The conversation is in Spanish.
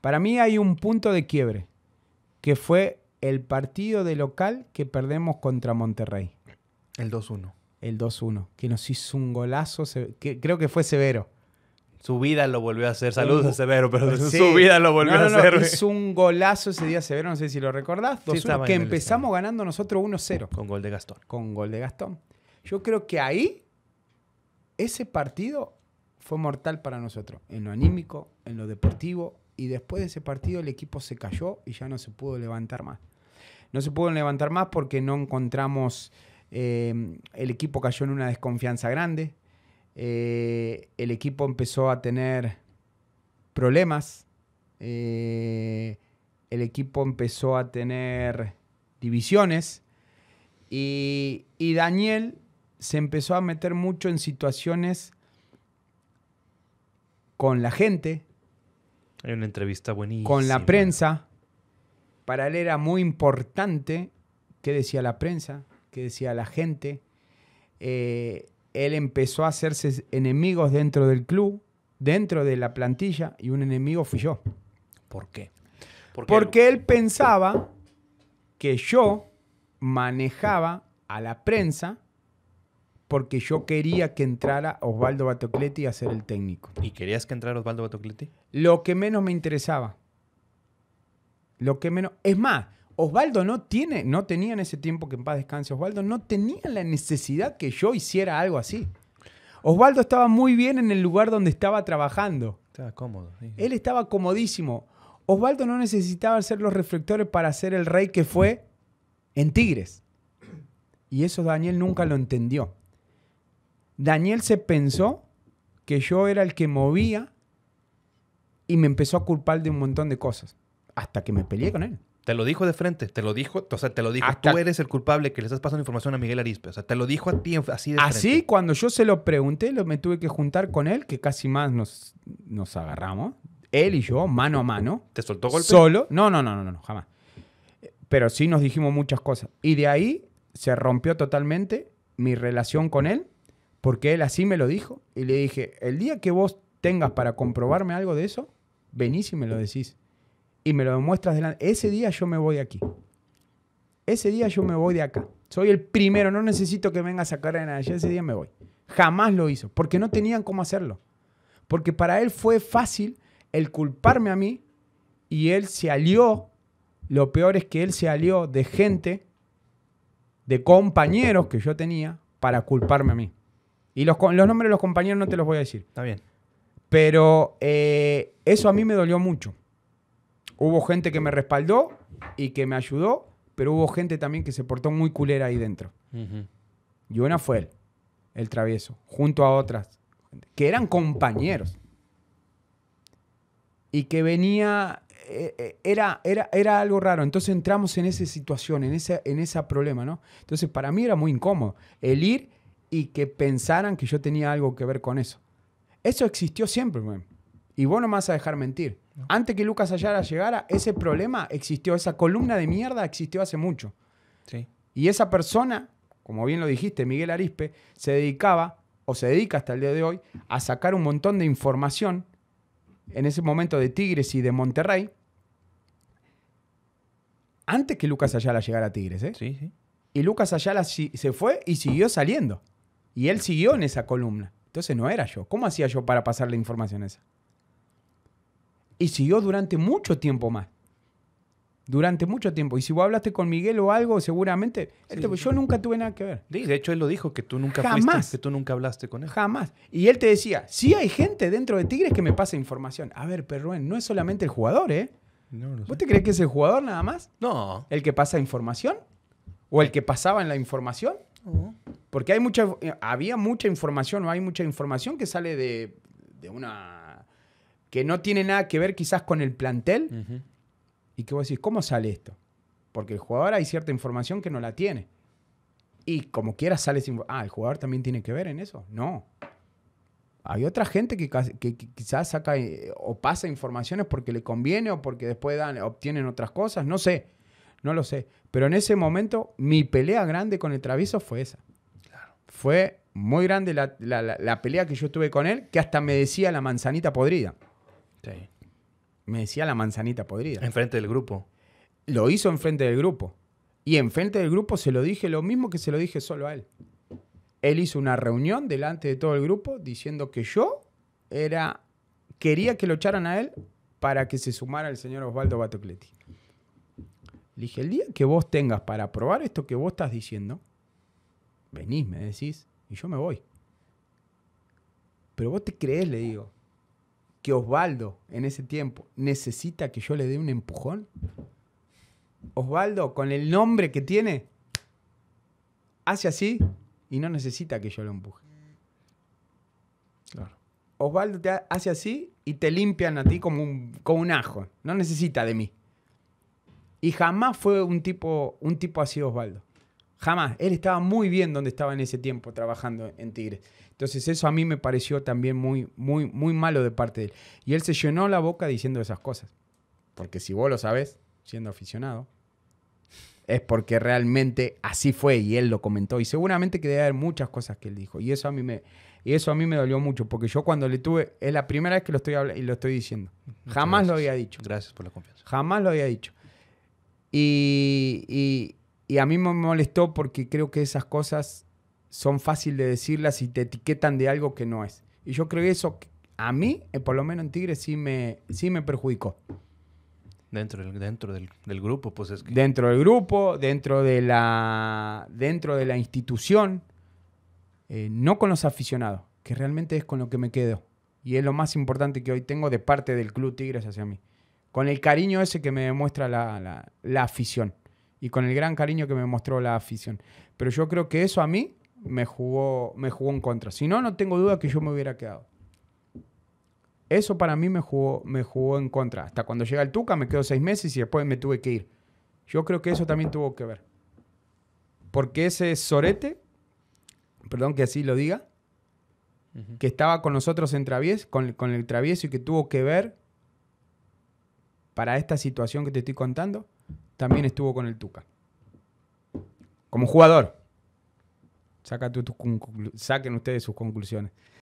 Para mí hay un punto de quiebre, que fue el partido de local que perdemos contra Monterrey. El 2-1. El 2-1, que nos hizo un golazo, creo que fue severo. Su vida lo volvió a hacer. Saludos a Severo, pero su vida lo volvió a hacer. Es un golazo ese día Severo, no sé si lo recordás. que empezamos ganando nosotros 1-0. Con gol de Gastón. Con gol de Gastón. Yo creo que ahí, ese partido fue mortal para nosotros, en lo anímico, en lo deportivo, y después de ese partido el equipo se cayó y ya no se pudo levantar más. No se pudo levantar más porque no encontramos, em, el equipo cayó en una desconfianza grande, eh, el equipo empezó a tener problemas, eh, el equipo empezó a tener divisiones y, y Daniel se empezó a meter mucho en situaciones con la gente. Hay una entrevista buenísima. Con la prensa. Para él era muy importante qué decía la prensa, qué decía la gente. Eh, él empezó a hacerse enemigos dentro del club, dentro de la plantilla, y un enemigo fui yo. ¿Por qué? Porque él pensaba que yo manejaba a la prensa porque yo quería que entrara Osvaldo Batocletti a ser el técnico. ¿Y querías que entrara Osvaldo Batocletti? Lo que menos me interesaba. Lo que menos. Es más, Osvaldo no tiene, no tenía en ese tiempo que en paz descanse, Osvaldo no tenía la necesidad que yo hiciera algo así. Osvaldo estaba muy bien en el lugar donde estaba trabajando. Estaba cómodo. Él estaba comodísimo. Osvaldo no necesitaba hacer los reflectores para ser el rey que fue en Tigres. Y eso Daniel nunca lo entendió. Daniel se pensó que yo era el que movía y me empezó a culpar de un montón de cosas. Hasta que me peleé con él. Te lo dijo de frente, te lo dijo, o sea, te lo dijo, tú eres el culpable que le estás pasando información a Miguel Arispe, o sea, te lo dijo a ti así de Así, cuando yo se lo pregunté, lo, me tuve que juntar con él, que casi más nos, nos agarramos, él y yo, mano a mano. ¿Te soltó golpe? Solo, no, no, no, no, no, jamás. Pero sí nos dijimos muchas cosas. Y de ahí se rompió totalmente mi relación con él porque él así me lo dijo y le dije, el día que vos tengas para comprobarme algo de eso, venís y me lo decís. Y me lo demuestras delante. Ese día yo me voy de aquí. Ese día yo me voy de acá. Soy el primero, no necesito que venga a sacar de nadie. ese día me voy. Jamás lo hizo, porque no tenían cómo hacerlo. Porque para él fue fácil el culparme a mí y él se alió. Lo peor es que él se alió de gente, de compañeros que yo tenía, para culparme a mí. Y los, nombres de los compañeros no te los voy a decir. Está bien. Pero eh, eso a mí me dolió mucho. Hubo gente que me respaldó y que me ayudó, pero hubo gente también que se portó muy culera ahí dentro. Y una fue él, el travieso, junto a otras, que eran compañeros. Y que venía, eh, eh, era, era, era algo raro. Entonces entramos en esa situación, en ese en esa problema, ¿no? Entonces para mí era muy incómodo el ir y que pensaran que yo tenía algo que ver con eso. Eso existió siempre, Y vos no me vas a dejar mentir. Antes que Lucas Ayala llegara, ese problema existió, esa columna de mierda existió hace mucho. Sí. Y esa persona, como bien lo dijiste, Miguel Arispe, se dedicaba, o se dedica hasta el día de hoy, a sacar un montón de información en ese momento de Tigres y de Monterrey, antes que Lucas Ayala llegara a Tigres. ¿eh? Y Lucas Ayala se fue y siguió saliendo. Y él siguió en esa columna. Entonces no era yo. ¿Cómo hacía yo para pasar la información esa? Y siguió durante mucho tiempo más. Durante mucho tiempo. Y si vos hablaste con Miguel o algo, seguramente. yo nunca tuve nada que ver. de hecho, él lo dijo, que tú nunca Jamás. que tú nunca hablaste con él. Jamás. Y él te decía: sí hay gente dentro de Tigres que me pasa información. A ver, Perruén, no es solamente el jugador, ¿eh? No, no ¿Vos te crees que es el jugador nada más? No. ¿El que pasa información? ¿O el que pasaba en la información? Porque hay mucha, eh, había mucha información, o hay mucha información que sale de, de una. que no tiene nada que ver quizás con el plantel. Y que vos decís, ¿cómo sale esto? Porque el jugador hay cierta información que no la tiene. Y como quiera sale sin... Ah, ¿el jugador también tiene que ver en eso? No. Hay otra gente que, que, quizás saca eh, o pasa informaciones porque le conviene o porque después obtienen otras cosas. No sé. No lo sé. Pero en ese momento mi pelea grande con el travieso fue esa. Fue muy grande la, pelea que yo tuve con él, que hasta me decía la manzanita podrida. Sí. Me decía la manzanita podrida. Enfrente del grupo. Lo hizo enfrente del grupo. Y enfrente del grupo se lo dije lo mismo que se lo dije solo a él. Él hizo una reunión delante de todo el grupo diciendo que yo era quería que lo echaran a él para que se sumara el señor Osvaldo Batocleti. Le dije, el día que vos tengas para probar esto que vos estás diciendo, venís, me decís, y yo me voy. Pero vos te crees, le digo, que Osvaldo en ese tiempo necesita que yo le dé un empujón. Osvaldo, con el nombre que tiene, hace así y no necesita que yo lo empuje. Osvaldo te hace así y te limpian a ti como un, un ajo. No necesita de mí. Y jamás fue un tipo, un tipo así Osvaldo. Jamás. Él estaba muy bien donde estaba en ese tiempo trabajando en Tigres. Entonces eso a mí me pareció también muy, muy, muy malo de parte de él. Y él se llenó la boca diciendo esas cosas. Porque si vos lo sabes, siendo aficionado, es porque realmente así fue y él lo comentó. Y seguramente que debe haber muchas cosas que él dijo. Y eso a mí me, y eso a mí me dolió mucho, porque yo cuando le tuve, es la primera vez que lo estoy, y lo estoy diciendo. Jamás lo había dicho. Gracias por la confianza. Jamás lo había dicho. y, y a mí me molestó porque creo que esas cosas son fáciles de decirlas y te etiquetan de algo que no es. Y yo creo que eso a mí, eh, por lo menos en Tigres, sí me, sí me perjudicó. Dentro, del, dentro del, grupo, pues es que... Dentro del grupo, dentro de la, dentro de la institución, eh, no con los aficionados, que realmente es con lo que me quedo. Y es lo más importante que hoy tengo de parte del Club Tigres hacia mí. Con el cariño ese que me demuestra la, la afición y con el gran cariño que me mostró la afición. Pero yo creo que eso a mí me jugó, me jugó en contra. Si no, no tengo duda que yo me hubiera quedado. Eso para mí me jugó, me jugó en contra. Hasta cuando llega el Tuca me quedo seis meses y después me tuve que ir. Yo creo que eso también tuvo que ver. Porque ese sorete, perdón que así lo diga, que estaba con nosotros en travies con, con el travieso y que tuvo que ver para esta situación que te estoy contando, también estuvo con el Tuca. Como jugador. Saca saquen ustedes sus conclusiones.